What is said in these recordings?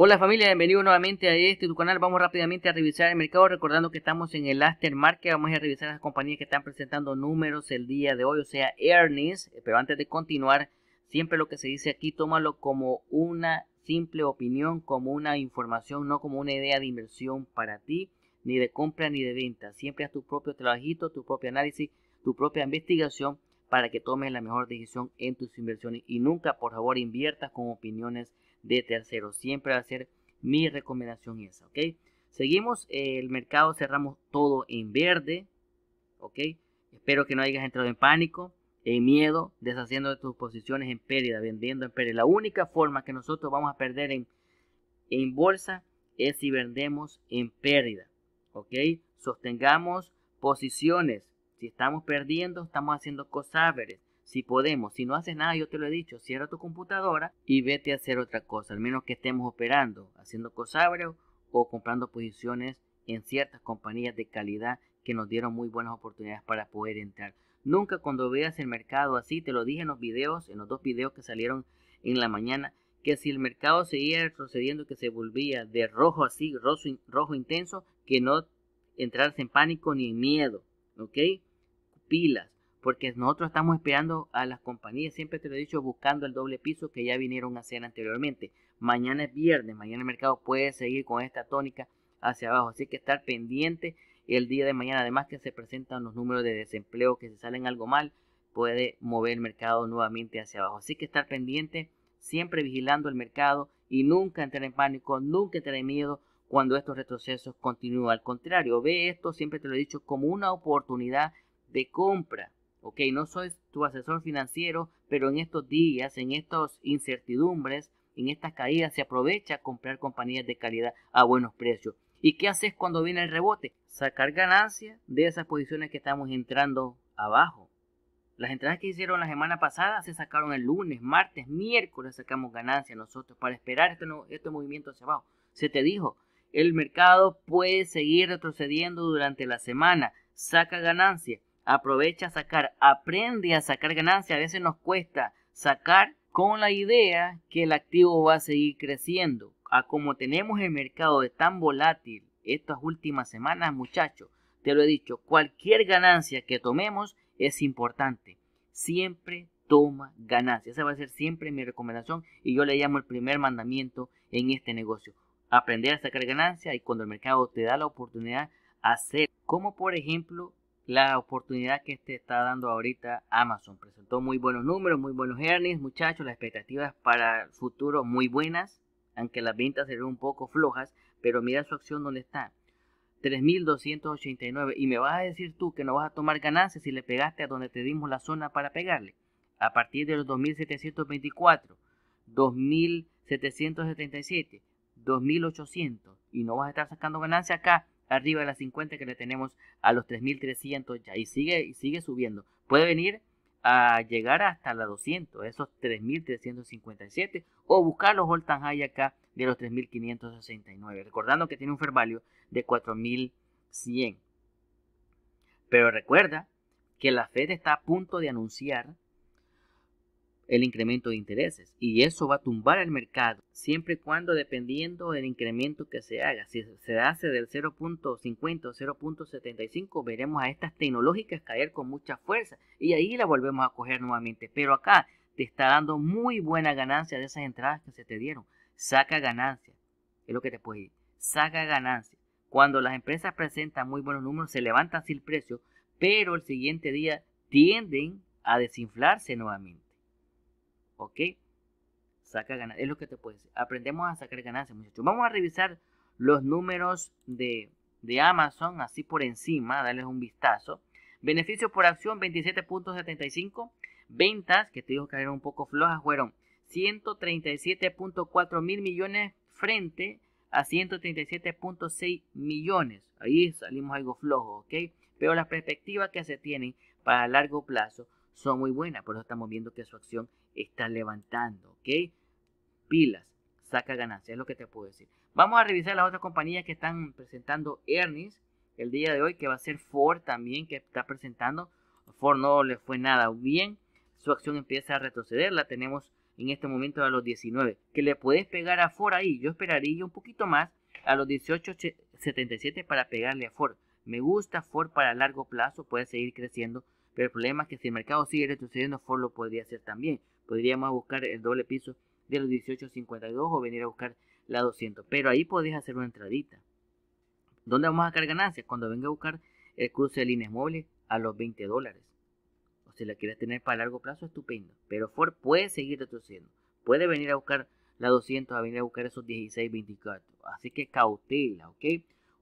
Hola familia, bienvenido nuevamente a este tu canal. Vamos rápidamente a revisar el mercado, recordando que estamos en el Market Vamos a revisar las compañías que están presentando números el día de hoy, o sea, earnings. Pero antes de continuar, siempre lo que se dice aquí, tómalo como una simple opinión, como una información, no como una idea de inversión para ti, ni de compra ni de venta. Siempre haz tu propio trabajito, tu propio análisis, tu propia investigación para que tomes la mejor decisión en tus inversiones. Y nunca, por favor, inviertas con opiniones de terceros. Siempre va a ser mi recomendación esa, ¿ok? Seguimos el mercado, cerramos todo en verde, ¿ok? Espero que no hayas entrado en pánico, en miedo, deshaciendo de tus posiciones en pérdida, vendiendo en pérdida. La única forma que nosotros vamos a perder en, en bolsa es si vendemos en pérdida, ¿ok? Sostengamos posiciones. Si estamos perdiendo, estamos haciendo cosas, veres si podemos, si no haces nada, yo te lo he dicho, cierra tu computadora y vete a hacer otra cosa, al menos que estemos operando, haciendo cosabres o comprando posiciones en ciertas compañías de calidad que nos dieron muy buenas oportunidades para poder entrar. Nunca cuando veas el mercado así, te lo dije en los videos, en los dos videos que salieron en la mañana, que si el mercado seguía retrocediendo, que se volvía de rojo así, rojo, rojo intenso, que no entrarse en pánico ni en miedo, ¿ok? Pilas, porque nosotros estamos esperando a las compañías, siempre te lo he dicho, buscando el doble piso que ya vinieron a hacer anteriormente. Mañana es viernes, mañana el mercado puede seguir con esta tónica hacia abajo, así que estar pendiente el día de mañana, además que se presentan los números de desempleo que se salen algo mal, puede mover el mercado nuevamente hacia abajo. Así que estar pendiente, siempre vigilando el mercado y nunca entrar en pánico, nunca entrar miedo cuando estos retrocesos continúan. Al contrario, ve esto, siempre te lo he dicho, como una oportunidad de compra ok, no soy tu asesor financiero, pero en estos días, en estas incertidumbres, en estas caídas, se aprovecha comprar compañías de calidad a buenos precios. ¿Y qué haces cuando viene el rebote? Sacar ganancia de esas posiciones que estamos entrando abajo. Las entradas que hicieron la semana pasada se sacaron el lunes, martes, miércoles sacamos ganancia nosotros para esperar este, este movimiento hacia abajo. Se te dijo, el mercado puede seguir retrocediendo durante la semana, saca ganancias aprovecha a sacar, aprende a sacar ganancia. A veces nos cuesta sacar con la idea que el activo va a seguir creciendo. A como tenemos el mercado de tan volátil estas últimas semanas, muchachos, te lo he dicho, cualquier ganancia que tomemos es importante. Siempre toma ganancia. Esa va a ser siempre mi recomendación y yo le llamo el primer mandamiento en este negocio. Aprender a sacar ganancia y cuando el mercado te da la oportunidad, hacer como por ejemplo la oportunidad que te está dando ahorita Amazon. Presentó muy buenos números, muy buenos earnings, muchachos. Las expectativas para el futuro muy buenas, aunque las ventas serán un poco flojas. Pero mira su acción donde está. 3.289. Y me vas a decir tú que no vas a tomar ganancias si le pegaste a donde te dimos la zona para pegarle. A partir de los 2.724, 2.777, 2.800. Y no vas a estar sacando ganancias acá arriba de las 50 que le tenemos a los 3.300 ya y sigue, y sigue subiendo. Puede venir a llegar hasta la 200, esos 3.357 o buscar los all time high acá de los 3.569. Recordando que tiene un fair de 4.100. Pero recuerda que la Fed está a punto de anunciar el incremento de intereses y eso va a tumbar el mercado siempre y cuando dependiendo del incremento que se haga si se hace del 0.50 o 0.75 veremos a estas tecnológicas caer con mucha fuerza y ahí la volvemos a coger nuevamente pero acá te está dando muy buena ganancia de esas entradas que se te dieron saca ganancia es lo que te puede ir saca ganancia cuando las empresas presentan muy buenos números se levanta así el precio pero el siguiente día tienden a desinflarse nuevamente ¿Ok? Saca ganancias. Es lo que te puedes. decir. Aprendemos a sacar ganancias, muchachos. Vamos a revisar los números de, Amazon así por encima, darles un vistazo. Beneficios por acción 27.75. Ventas, que te digo que eran un poco flojas, fueron 137.4 mil millones frente a 137.6 millones. Ahí salimos algo flojo, ¿ok? Pero las perspectivas que se tienen para largo plazo son muy buenas, por eso estamos viendo que su acción está levantando, ¿ok? Pilas, saca ganancias, es lo que te puedo decir. Vamos a revisar las otras compañías que están presentando earnings el día de hoy, que va a ser Ford también, que está presentando. Ford no le fue nada bien, su acción empieza a retroceder, la tenemos en este momento a los 19. Que le puedes pegar a Ford ahí, yo esperaría un poquito más a los 18.77 para pegarle a Ford. Me gusta Ford para largo plazo, puede seguir creciendo pero el problema es que si el mercado sigue retrocediendo, Ford lo podría hacer también. Podríamos buscar el doble piso de los 18.52 o venir a buscar la 200. Pero ahí podés hacer una entradita. ¿Dónde vamos a sacar ganancias? Cuando venga a buscar el cruce de líneas móviles a los 20 dólares. O si la quieres tener para largo plazo, estupendo. Pero Ford puede seguir retrocediendo. Puede venir a buscar la 200, a venir a buscar esos 16.24. Así que cautela, ¿ok?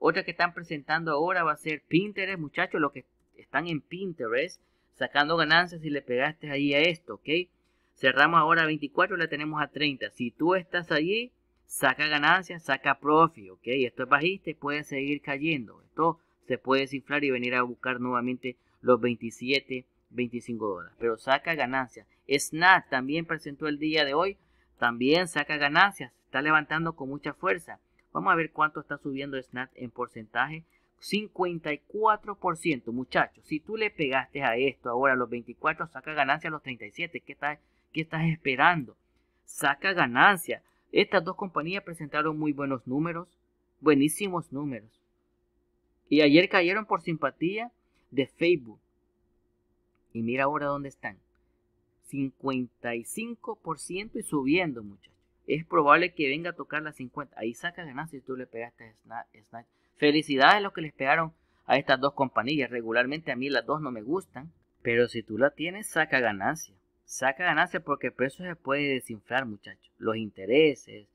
Otra que están presentando ahora va a ser Pinterest, muchachos. lo que están en Pinterest sacando ganancias si le pegaste ahí a esto, ¿ok? Cerramos ahora a 24 la tenemos a 30. Si tú estás allí, saca ganancias, saca profit, ¿ok? Esto es bajista y puede seguir cayendo. Esto se puede desinflar y venir a buscar nuevamente los 27, 25 dólares. Pero saca ganancias. Snap también presentó el día de hoy. También saca ganancias. Está levantando con mucha fuerza. Vamos a ver cuánto está subiendo Snap en porcentaje. 54%, muchachos. Si tú le pegaste a esto ahora los 24, saca ganancia a los 37. ¿Qué estás, qué estás esperando? Saca ganancia. Estas dos compañías presentaron muy buenos números, buenísimos números. Y ayer cayeron por simpatía de Facebook. Y mira ahora dónde están. 55% y subiendo, muchachos. Es probable que venga a tocar las 50. Ahí saca ganancia si tú le pegaste a Snapchat Felicidades a los que les pegaron a estas dos compañías. Regularmente a mí las dos no me gustan, pero si tú la tienes, saca ganancia. Saca ganancia porque el precio se puede desinflar, muchachos. Los intereses,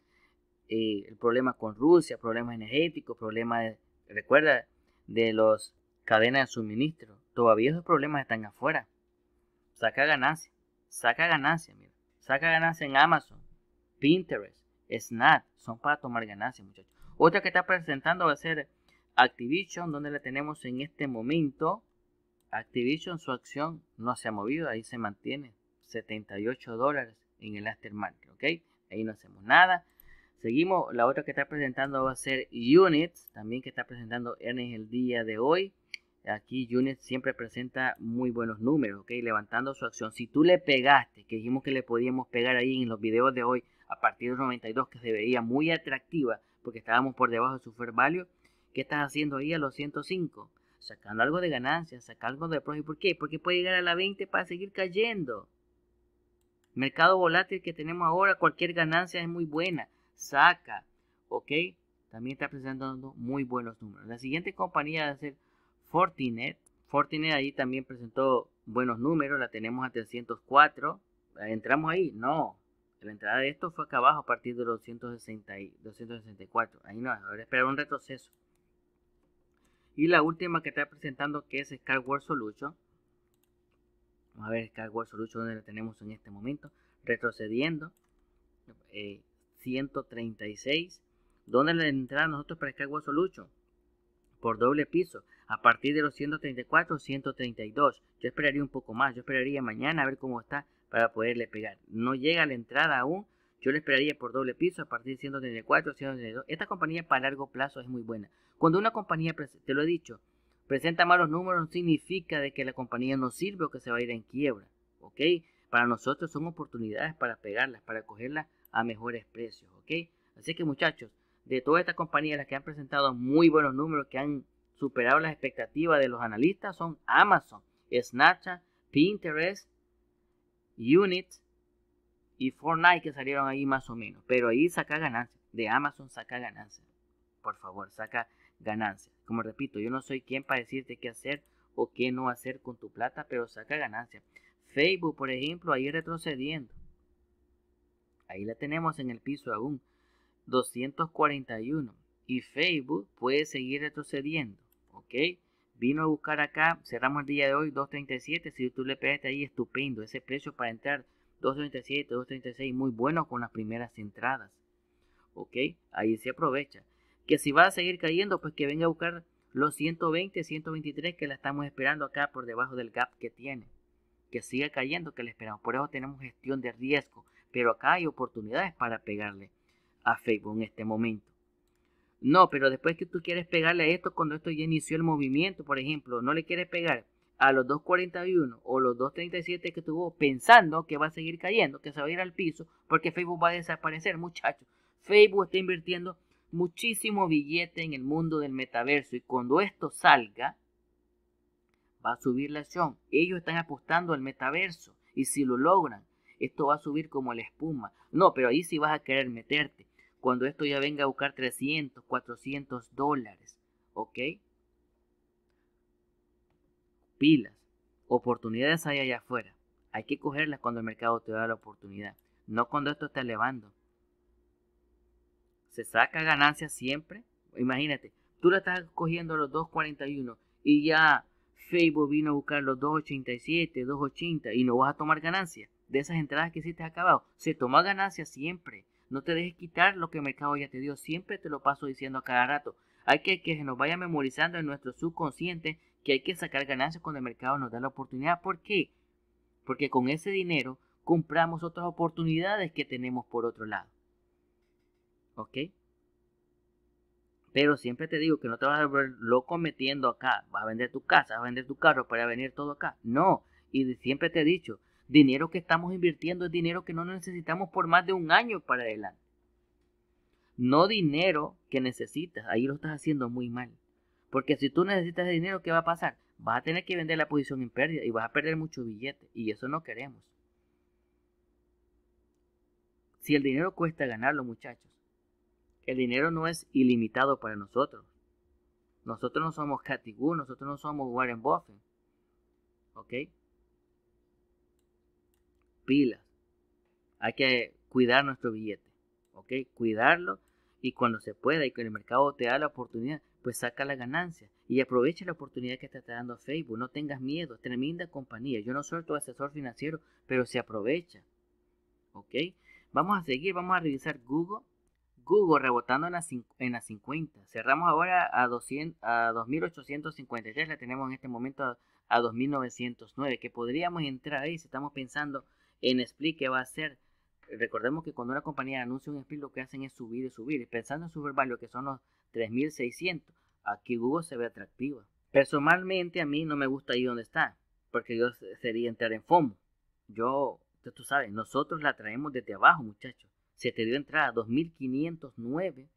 eh, el problema con Rusia, problemas energéticos, problemas, de, recuerda, de las cadenas de suministro. Todavía esos problemas están afuera. Saca ganancia, saca ganancia, mira. Saca ganancia en Amazon, Pinterest, Snap. Son para tomar ganancia, muchachos. Otra que está presentando va a ser Activision, donde la tenemos en este momento. Activision, su acción no se ha movido, ahí se mantiene 78 dólares en el Market, ¿ok? Ahí no hacemos nada. Seguimos, la otra que está presentando va a ser Units, también que está presentando Ernest el día de hoy. Aquí Units siempre presenta muy buenos números, ¿ok? Levantando su acción. Si tú le pegaste, que dijimos que le podíamos pegar ahí en los videos de hoy a partir de 92, que se veía muy atractiva, porque estábamos por debajo de su fair value. ¿Qué estás haciendo ahí a los 105? Sacando algo de ganancias, sacando algo de profit. ¿Por qué? Porque puede llegar a la 20 para seguir cayendo. Mercado volátil que tenemos ahora, cualquier ganancia es muy buena. Saca, ¿ok? También está presentando muy buenos números. La siguiente compañía va a ser Fortinet. Fortinet ahí también presentó buenos números, la tenemos a 304. ¿Entramos ahí? No, la entrada de esto fue acá abajo a partir de los 260 264. Ahí no, ahora esperar un retroceso. Y la última que está presentando que es Skyward Solution. Vamos a ver Skyward Solution donde la tenemos en este momento. Retrocediendo. Eh, 136. ¿Dónde la entrada nosotros para Skyward Solution. Por doble piso. A partir de los 134, 132. Yo esperaría un poco más. Yo esperaría mañana a ver cómo está para poderle pegar. No llega a la entrada aún. Yo le esperaría por doble piso a partir de 134, 132. Esta compañía para largo plazo es muy buena. Cuando una compañía, te lo he dicho, presenta malos números, no significa de que la compañía no sirve o que se va a ir en quiebra. ¿Ok? Para nosotros son oportunidades para pegarlas, para cogerlas a mejores precios. ¿Ok? Así que muchachos, de todas estas compañías las que han presentado muy buenos números, que han superado las expectativas de los analistas, son Amazon, Snapchat, Pinterest, Unit y Fortnite que salieron ahí más o menos. Pero ahí saca ganancia De Amazon saca ganancia Por favor, saca ganancia Como repito, yo no soy quien para decirte qué hacer o qué no hacer con tu plata, pero saca ganancia Facebook, por ejemplo, ahí retrocediendo. Ahí la tenemos en el piso aún. 241. Y Facebook puede seguir retrocediendo. ¿Ok? vino a buscar acá, cerramos el día de hoy 2.37, si tú le pegaste ahí, estupendo, ese precio para entrar 2.37, 2.36, muy bueno con las primeras entradas, ok, ahí se aprovecha, que si va a seguir cayendo, pues que venga a buscar los 120, 123 que la estamos esperando acá por debajo del gap que tiene, que siga cayendo, que le esperamos, por eso tenemos gestión de riesgo, pero acá hay oportunidades para pegarle a Facebook en este momento. No, pero después que tú quieres pegarle a esto cuando esto ya inició el movimiento, por ejemplo, no le quieres pegar a los 2.41 o los 2.37 que tuvo pensando que va a seguir cayendo, que se va a ir al piso, porque Facebook va a desaparecer, muchachos. Facebook está invirtiendo muchísimo billete en el mundo del metaverso y cuando esto salga, va a subir la acción. Ellos están apostando al metaverso y si lo logran, esto va a subir como la espuma. No, pero ahí sí vas a querer meterte cuando esto ya venga a buscar 300, 400 dólares, ¿ok? Pilas, oportunidades hay allá afuera. Hay que cogerlas cuando el mercado te da la oportunidad, no cuando esto está elevando. Se saca ganancia siempre. Imagínate, tú la estás cogiendo a los 2.41 y ya Facebook vino a buscar los 2.87, 2.80 y no vas a tomar ganancia. De esas entradas que hiciste acabado, se toma ganancia siempre. No te dejes quitar lo que el mercado ya te dio. Siempre te lo paso diciendo a cada rato. Hay que que se nos vaya memorizando en nuestro subconsciente que hay que sacar ganancias cuando el mercado nos da la oportunidad. ¿Por qué? Porque con ese dinero compramos otras oportunidades que tenemos por otro lado. ¿Ok? Pero siempre te digo que no te vas a volver loco metiendo acá. Vas a vender tu casa, vas a vender tu carro para venir todo acá. No. Y siempre te he dicho, dinero que estamos invirtiendo es dinero que no necesitamos por más de un año para adelante. No dinero que necesitas, ahí lo estás haciendo muy mal. Porque si tú necesitas dinero, ¿qué va a pasar? Vas a tener que vender la posición en pérdida y vas a perder mucho billete. Y eso no queremos. Si el dinero cuesta ganarlo, muchachos, el dinero no es ilimitado para nosotros. Nosotros no somos Cathy nosotros no somos Warren Buffett. ¿Ok? pilas. Hay que cuidar nuestro billete, ¿ok? Cuidarlo y cuando se pueda y que el mercado te da la oportunidad, pues saca la ganancia y aprovecha la oportunidad que te está dando Facebook. No tengas miedo, tremenda compañía. Yo no soy tu asesor financiero, pero se aprovecha, ¿ok? Vamos a seguir, vamos a revisar Google. Google rebotando en las la 50. Cerramos ahora a, 200, a 2.853, la tenemos en este momento a, a 2.909, que podríamos entrar ahí si estamos pensando en split, que va a ser, Recordemos que cuando una compañía anuncia un split, lo que hacen es subir y subir. Pensando en super value, que son los 3600, aquí Google se ve atractiva. Personalmente, a mí no me gusta ahí donde está, porque yo sería entrar en FOMO. Yo, tú sabes, nosotros la traemos desde abajo, muchachos. Se te dio entrada 2509,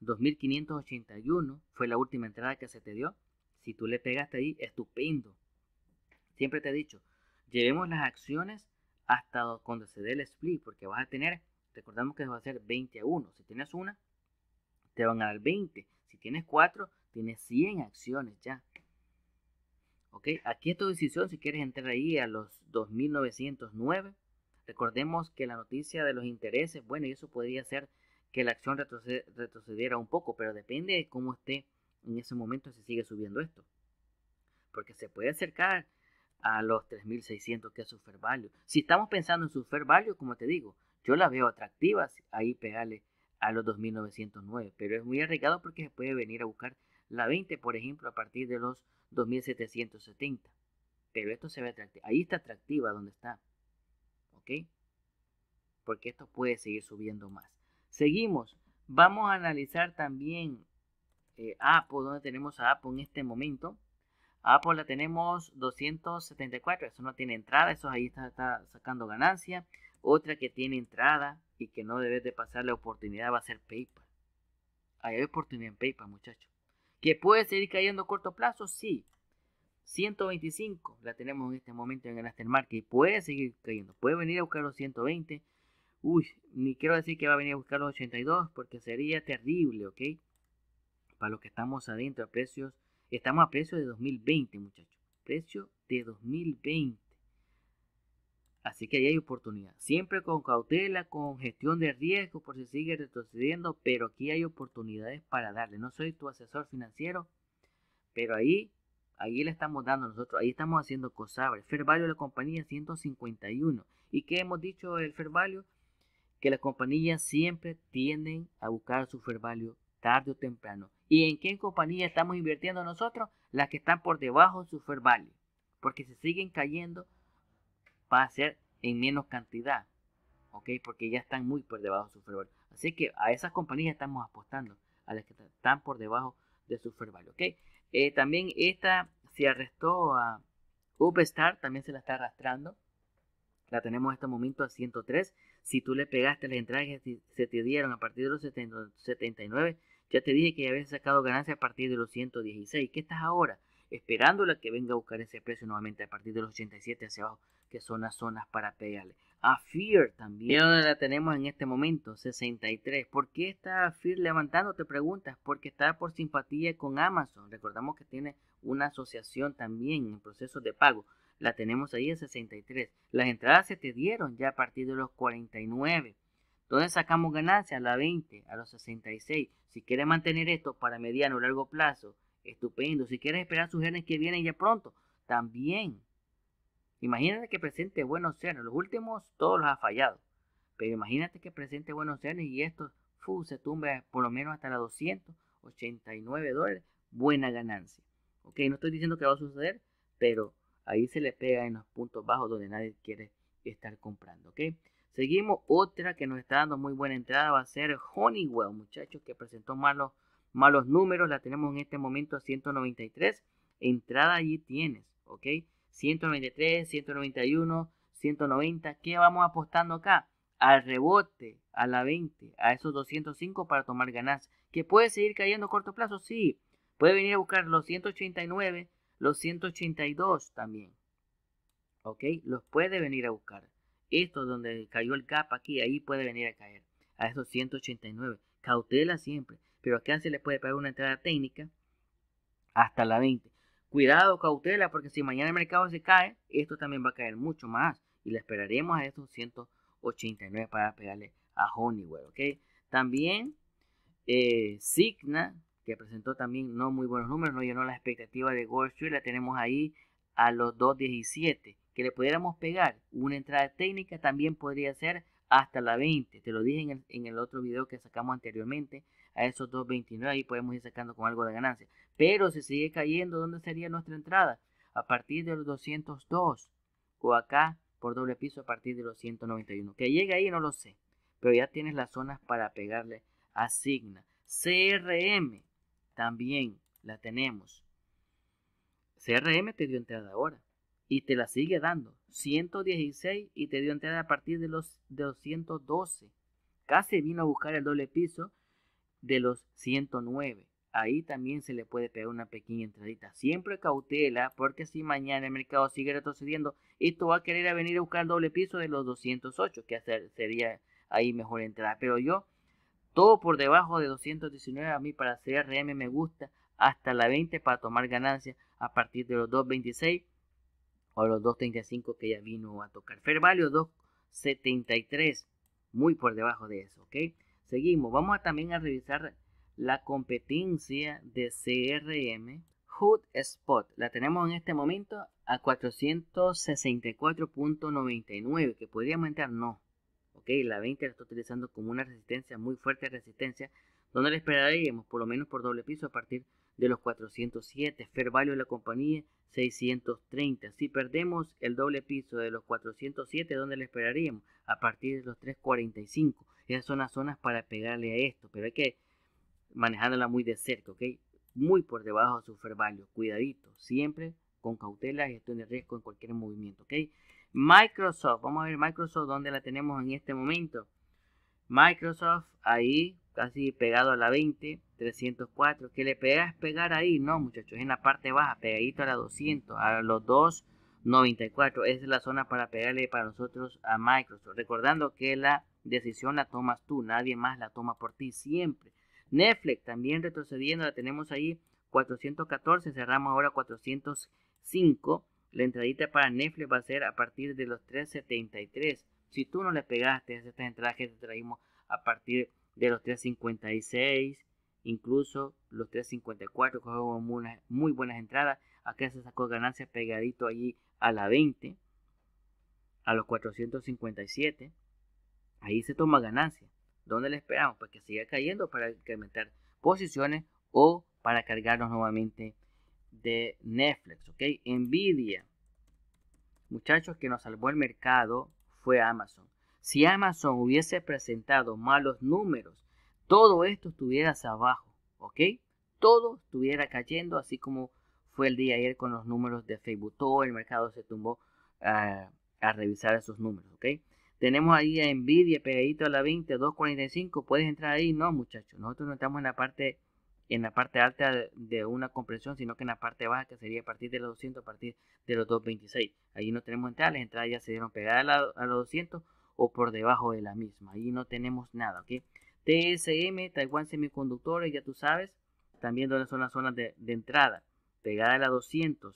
2581 fue la última entrada que se te dio. Si tú le pegaste ahí, estupendo. Siempre te he dicho, llevemos las acciones hasta cuando se dé el split, porque vas a tener, recordemos que va a ser 20 a 1. Si tienes una, te van a dar 20. Si tienes 4, tienes 100 acciones ya. ¿Ok? Aquí es tu decisión si quieres entrar ahí a los 2.909. Recordemos que la noticia de los intereses, bueno, y eso podría ser que la acción retrocediera un poco, pero depende de cómo esté en ese momento si sigue subiendo esto. Porque se puede acercar a los 3.600 que es su fair value. Si estamos pensando en su fair value, como te digo, yo la veo atractiva ahí pegarle a los 2.909, pero es muy arriesgado porque se puede venir a buscar la 20, por ejemplo, a partir de los 2.770. Pero esto se ve atractivo. Ahí está atractiva donde está. ¿Ok? Porque esto puede seguir subiendo más. Seguimos. Vamos a analizar también eh, Apo, donde tenemos a Apo en este momento. Apple ah, pues la tenemos 274, eso no tiene entrada, eso ahí está, sacando ganancia. Otra que tiene entrada y que no debes de pasar la oportunidad va a ser PayPal. hay oportunidad en PayPal, muchachos. ¿Que puede seguir cayendo a corto plazo? Sí. 125 la tenemos en este momento en el Market y puede seguir cayendo. Puede venir a buscar los 120. Uy, ni quiero decir que va a venir a buscar los 82 porque sería terrible, ¿ok? Para los que estamos adentro a precios Estamos a precio de 2020, muchachos. Precio de 2020. Así que ahí hay oportunidad. Siempre con cautela, con gestión de riesgo por si sigue retrocediendo, pero aquí hay oportunidades para darle. No soy tu asesor financiero, pero ahí, ahí le estamos dando nosotros. Ahí estamos haciendo cosas Fair value de la compañía 151. ¿Y qué hemos dicho del fair value? Que las compañías siempre tienden a buscar su fair value tarde o temprano. ¿Y en qué compañía estamos invirtiendo nosotros? Las que están por debajo de su fair value. Porque si siguen cayendo, va a ser en menos cantidad. ¿Ok? Porque ya están muy por debajo de su fair value. Así que a esas compañías estamos apostando. A las que están por debajo de su fair value. Eh, también esta se arrestó a Upstar. También se la está arrastrando. La tenemos en este momento a 103. Si tú le pegaste las entradas que se te dieron a partir de los 79 ya te dije que ya habías sacado ganancia a partir de los 116. ¿Qué estás ahora? Esperándola que venga a buscar ese precio nuevamente a partir de los 87 hacia abajo, que son las zonas para pegarle. A Fear también la tenemos en este momento, 63. ¿Por qué está Fear levantando? Te preguntas. Porque está por simpatía con Amazon. Recordamos que tiene una asociación también en procesos de pago. La tenemos ahí en 63. Las entradas se te dieron ya a partir de los 49. Entonces sacamos ganancia? A la 20, a los 66. Si quieres mantener esto para mediano o largo plazo, estupendo. Si quieres esperar sus genes que vienen ya pronto, también. Imagínate que presente buenos seres Los últimos todos los ha fallado. Pero imagínate que presente buenos seres y esto fu, se tumba por lo menos hasta la 289 dólares. Buena ganancia. Ok, no estoy diciendo que va a suceder, pero ahí se le pega en los puntos bajos donde nadie quiere estar comprando. Ok. Seguimos otra que nos está dando muy buena entrada. Va a ser Honeywell, muchachos, que presentó malos, malos números. La tenemos en este momento a 193. Entrada allí tienes, ¿ok? 193, 191, 190. ¿Qué vamos apostando acá? Al rebote, a la 20, a esos 205 para tomar ganas ¿Que puede seguir cayendo a corto plazo? Sí. Puede venir a buscar los 189, los 182 también. ¿Ok? Los puede venir a buscar. Esto donde cayó el gap aquí, ahí puede venir a caer. A esos 189. Cautela siempre. Pero acá se le puede pagar una entrada técnica hasta la 20. Cuidado, cautela, porque si mañana el mercado se cae, esto también va a caer mucho más. Y le esperaremos a esos 189 para pegarle a Honeywell. ¿ok? También eh, Signa, que presentó también no muy buenos números, no llenó la expectativa de Gold Street, la tenemos ahí a los 2.17 le pudiéramos pegar una entrada técnica también podría ser hasta la 20. Te lo dije en el, otro video que sacamos anteriormente a esos 2.29 y podemos ir sacando con algo de ganancia. Pero si sigue cayendo, ¿dónde sería nuestra entrada? A partir de los 202 o acá por doble piso a partir de los 191. Que llegue ahí no lo sé, pero ya tienes las zonas para pegarle a CRM también la tenemos. CRM te dio entrada ahora y te la sigue dando. 116 y te dio entrada a partir de los, 212, Casi vino a buscar el doble piso de los 109. Ahí también se le puede pegar una pequeña entradita. Siempre cautela, porque si mañana el mercado sigue retrocediendo, tú va a querer a venir a buscar el doble piso de los 208, que hacer, sería ahí mejor entrada. Pero yo, todo por debajo de 219 a mí para CRM me gusta, hasta la 20 para tomar ganancias a partir de los 226 los 2.35 que ya vino a tocar. Fervalio 2.73, muy por debajo de eso, ¿ok? Seguimos, vamos a también a revisar la competencia de CRM Spot, La tenemos en este momento a 464.99, que podríamos entrar, no. Ok, la 20 la está utilizando como una resistencia, muy fuerte resistencia, donde la esperaríamos por lo menos por doble piso a partir de los 407, fair value de la compañía 630. Si perdemos el doble piso de los 407, ¿dónde le esperaríamos? A partir de los 345. Esas son las zonas para pegarle a esto, pero hay que manejándola muy de cerca, ¿ok? Muy por debajo de su fair value. Cuidadito, siempre con cautela y gestión de riesgo en cualquier movimiento, ¿ok? Microsoft, vamos a ver Microsoft, ¿dónde la tenemos en este momento? Microsoft, ahí casi pegado a la 20, 304. Que le pegas? pegar ahí, no muchachos, en la parte baja, pegadito a la 200, a los 294. Esa es la zona para pegarle para nosotros a Microsoft. Recordando que la decisión la tomas tú, nadie más la toma por ti siempre. Netflix también retrocediendo, la tenemos ahí 414, cerramos ahora 405. La entradita para Netflix va a ser a partir de los 373. Si tú no le pegaste estas entradas que te traímos a partir de los 356, incluso los 354, que unas muy buenas entradas. Acá se sacó ganancias pegadito allí a la 20, a los 457. Ahí se toma ganancia. ¿Dónde le esperamos? Pues que siga cayendo para incrementar posiciones o para cargarnos nuevamente de Netflix, ¿ok? Nvidia. Muchachos, que nos salvó el mercado fue Amazon. Si Amazon hubiese presentado malos números, todo esto estuviera hacia abajo, ¿ok? Todo estuviera cayendo, así como fue el día ayer con los números de Facebook. Todo el mercado se tumbó a, revisar esos números, ¿ok? Tenemos ahí a Nvidia pegadito a la 20, 245. Puedes entrar ahí, no, muchachos. Nosotros no estamos en la parte en la parte alta de una compresión, sino que en la parte baja, que sería a partir de los 200, a partir de los 226. Ahí no tenemos entradas, las entradas ya se dieron pegadas a los 200 o por debajo de la misma. Ahí no tenemos nada, ¿ok? TSM, Taiwán Semiconductores, ya tú sabes, también donde son las zonas de, entrada, pegada a la 200,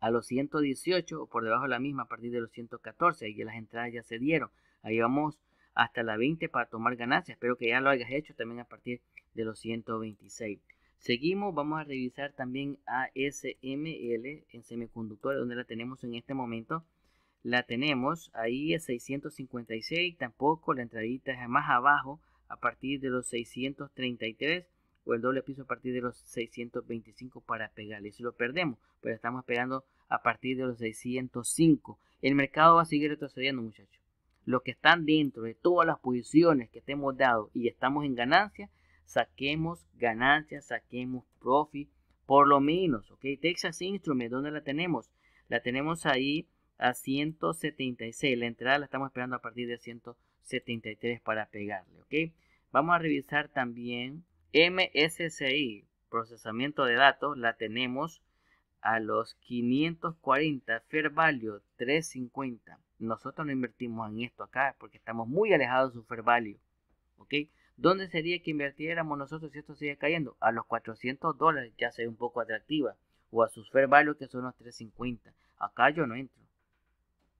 a los 118 o por debajo de la misma a partir de los 114, ahí las entradas ya se dieron. Ahí vamos hasta la 20 para tomar ganancias. Espero que ya lo hayas hecho también a partir de los 126. Seguimos, vamos a revisar también ASML en semiconductores, donde la tenemos en este momento la tenemos ahí a 656, tampoco la entradita es más abajo a partir de los 633 o el doble piso a partir de los 625 para pegarle. si lo perdemos, pero estamos pegando a partir de los 605. El mercado va a seguir retrocediendo, muchachos. Los que están dentro de todas las posiciones que te hemos dado y estamos en ganancia, saquemos ganancias, saquemos profit, por lo menos, ¿ok? Texas Instruments, donde la tenemos? La tenemos ahí a 176. La entrada la estamos esperando a partir de 173 para pegarle, ¿ok? Vamos a revisar también MSCI, procesamiento de datos, la tenemos a los 540, fair value 350. Nosotros no invertimos en esto acá porque estamos muy alejados de su fair value, ¿ok? ¿Dónde sería que invirtiéramos nosotros si esto sigue cayendo? A los 400 dólares ya se un poco atractiva. O a sus fair value que son los 350. Acá yo no entro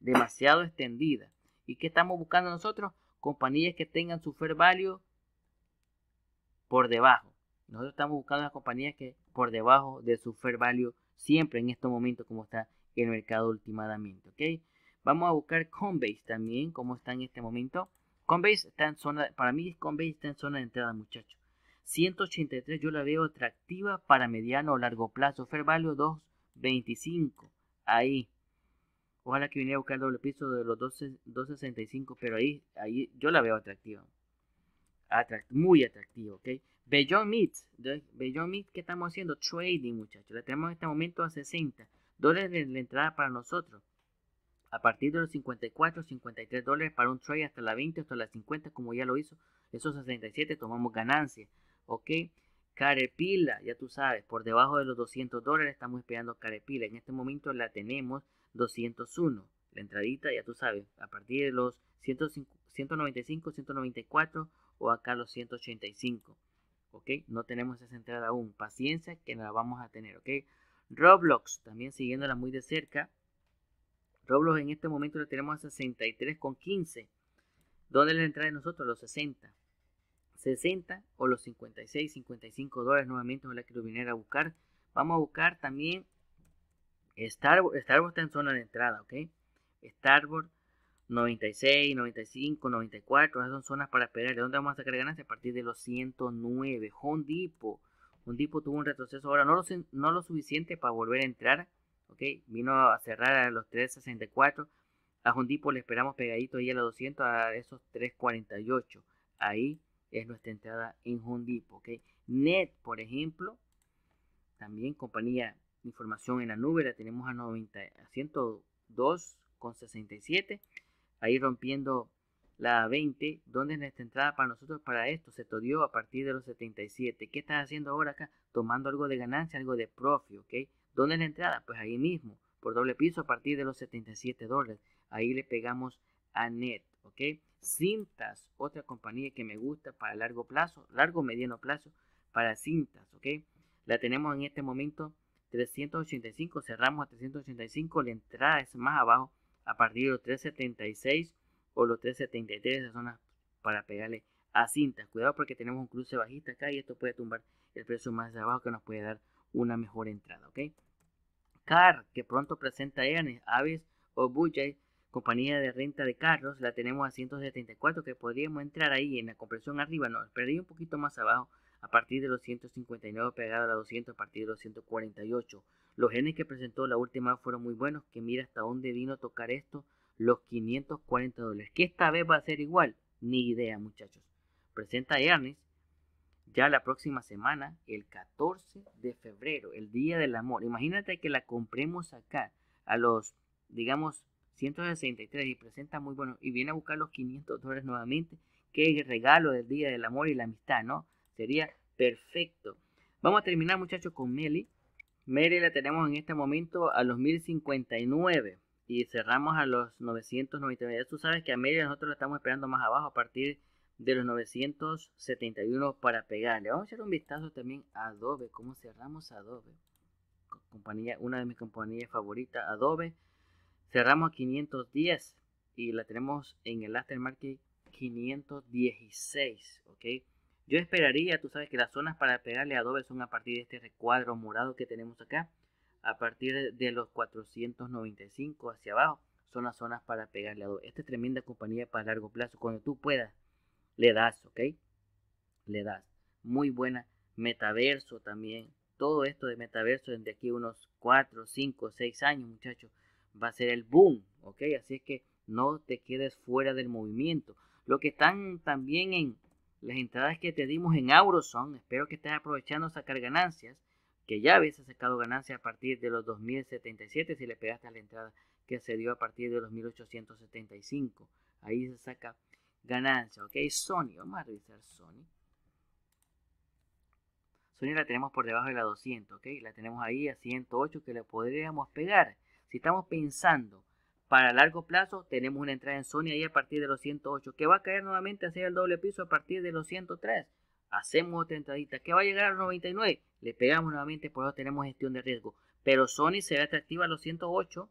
demasiado extendida. ¿Y qué estamos buscando nosotros? Compañías que tengan su fair value por debajo. Nosotros estamos buscando las compañías que por debajo de su fair value siempre en estos momentos como está el mercado últimamente, ¿ok? Vamos a buscar Coinbase también, como está en este momento. Coinbase está en zona, para mí Coinbase está en zona de entrada, muchachos. 183 yo la veo atractiva para mediano o largo plazo. Fair value 225. Ahí. Ojalá que viniera a buscar el doble piso de los 12, 265, pero ahí, ahí yo la veo atractiva. muy atractiva, ¿ok? Beyond Meat, Meat, ¿qué estamos haciendo? Trading, muchachos. La tenemos en este momento a 60 dólares de entrada para nosotros. A partir de los 54, 53 dólares para un trade hasta la 20, hasta la 50, como ya lo hizo. Esos 67 tomamos ganancia, ¿ok? Carepila, ya tú sabes, por debajo de los 200 dólares estamos esperando Carepila. En este momento la tenemos 201. La entradita, ya tú sabes, a partir de los 195, 194 o acá los 185. ¿Ok? No tenemos esa entrada aún. Paciencia que la vamos a tener. ¿Ok? Roblox, también siguiéndola muy de cerca. Roblox en este momento la tenemos a 63,15. ¿Dónde la entrada de nosotros? Los 60. 60 o los 56, 55 dólares nuevamente. no la quiero viniera a buscar. Vamos a buscar también Starboard, está en zona de entrada, ¿ok? Starboard 96, 95, 94, esas son zonas para esperar. ¿De dónde vamos a sacar ganancias? A partir de los 109. Home Depot. Home tuvo un retroceso ahora, no lo, suficiente para volver a entrar. ¿ok? Vino a cerrar a los 364. A Home le esperamos pegadito ahí a los 200, a esos 348. Ahí es nuestra entrada en Home Net, por ejemplo, también compañía información en la nube, la tenemos a, 90, a 102 con 67 ahí rompiendo la 20, ¿dónde es nuestra entrada para nosotros para esto? Se te dio a partir de los 77. ¿Qué estás haciendo ahora acá? Tomando algo de ganancia, algo de profit, ¿ok? ¿Dónde es la entrada? Pues ahí mismo, por doble piso a partir de los 77 dólares. Ahí le pegamos a net, ¿ok? Cintas, otra compañía que me gusta para largo plazo, largo mediano plazo, para cintas, ¿ok? La tenemos en este momento 385, cerramos a 385, la entrada es más abajo a partir de los 376 o los 373, esas zona para pegarle a cintas. Cuidado porque tenemos un cruce bajista acá y esto puede tumbar el precio más abajo que nos puede dar una mejor entrada, ¿ok? CAR, que pronto presenta EANES, Aves o Bujay, compañía de renta de carros, la tenemos a 174 que podríamos entrar ahí en la compresión arriba, no, esperaría un poquito más abajo a partir de los 159 pegado a los 200 a partir de los 148. Los genes que presentó la última fueron muy buenos, que mira hasta dónde vino a tocar esto, los 540 dólares. Que esta vez va a ser igual, ni idea muchachos. Presenta Ernest ya la próxima semana, el 14 de febrero, el Día del Amor. Imagínate que la compremos acá a los, digamos, 163 y presenta muy bueno y viene a buscar los 500 dólares nuevamente. el regalo del Día del Amor y la Amistad, ¿no? Sería perfecto. Vamos a terminar muchachos con Meli. Meli la tenemos en este momento a los 1059 y cerramos a los 999. Tú sabes que a Meli nosotros la estamos esperando más abajo a partir de los 971 para pegarle. Vamos a echar un vistazo también a Adobe, cómo cerramos Adobe. Compañía, una de mis compañías favoritas, Adobe. Cerramos a 510 y la tenemos en el Market 516, ¿ok? Yo esperaría, tú sabes que las zonas para pegarle adobe son a partir de este recuadro morado que tenemos acá, a partir de los 495 hacia abajo, son las zonas para pegarle adobe. Esta es tremenda compañía para largo plazo, cuando tú puedas, le das, ¿ok? Le das. Muy buena. Metaverso también. Todo esto de metaverso desde aquí unos 4, 5, 6 años, muchachos, va a ser el boom, ¿ok? Así es que no te quedes fuera del movimiento. Lo que están también en, las entradas que te dimos en son... espero que estés aprovechando sacar ganancias, que ya habías sacado ganancias a partir de los 2077 si le pegaste a la entrada que se dio a partir de los 1875. Ahí se saca ganancia, ¿ok? Sony, vamos a revisar Sony. Sony la tenemos por debajo de la 200, ¿ok? La tenemos ahí a 108 que le podríamos pegar. Si estamos pensando para largo plazo tenemos una entrada en Sony ahí a partir de los 108, que va a caer nuevamente hacia el doble piso a partir de los 103. Hacemos otra entradita que va a llegar a los 99. Le pegamos nuevamente, por eso tenemos gestión de riesgo. Pero Sony se ve atractiva a los 108.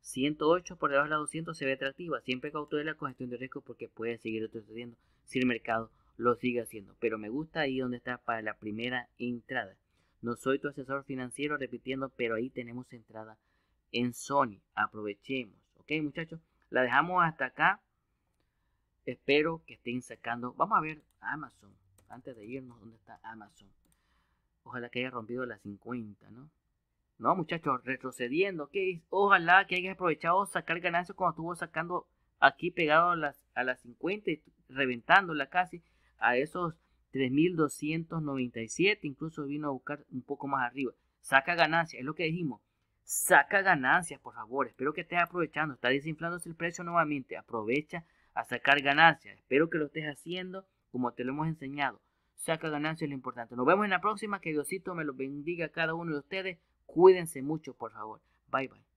108 por debajo de los 200 se ve atractiva. Siempre cautela con gestión de riesgo porque puede seguir retrocediendo si el mercado lo sigue haciendo. Pero me gusta ahí donde está para la primera entrada. No soy tu asesor financiero, repitiendo, pero ahí tenemos entrada en Sony. Aprovechemos. Ok, muchachos, la dejamos hasta acá. Espero que estén sacando. Vamos a ver Amazon. Antes de irnos, ¿dónde está Amazon? Ojalá que haya rompido las 50, ¿no? No, muchachos, retrocediendo. Ok, ojalá que haya aprovechado sacar ganancias cuando estuvo sacando aquí pegado a las, a las 50 y reventándola casi a esos 3.297. Incluso vino a buscar un poco más arriba. Saca ganancias, es lo que dijimos. Saca ganancias, por favor. Espero que estés aprovechando. Está desinflándose el precio nuevamente. Aprovecha a sacar ganancias. Espero que lo estés haciendo como te lo hemos enseñado. Saca ganancias lo importante. Nos vemos en la próxima. Que Diosito me los bendiga a cada uno de ustedes. Cuídense mucho, por favor. Bye bye.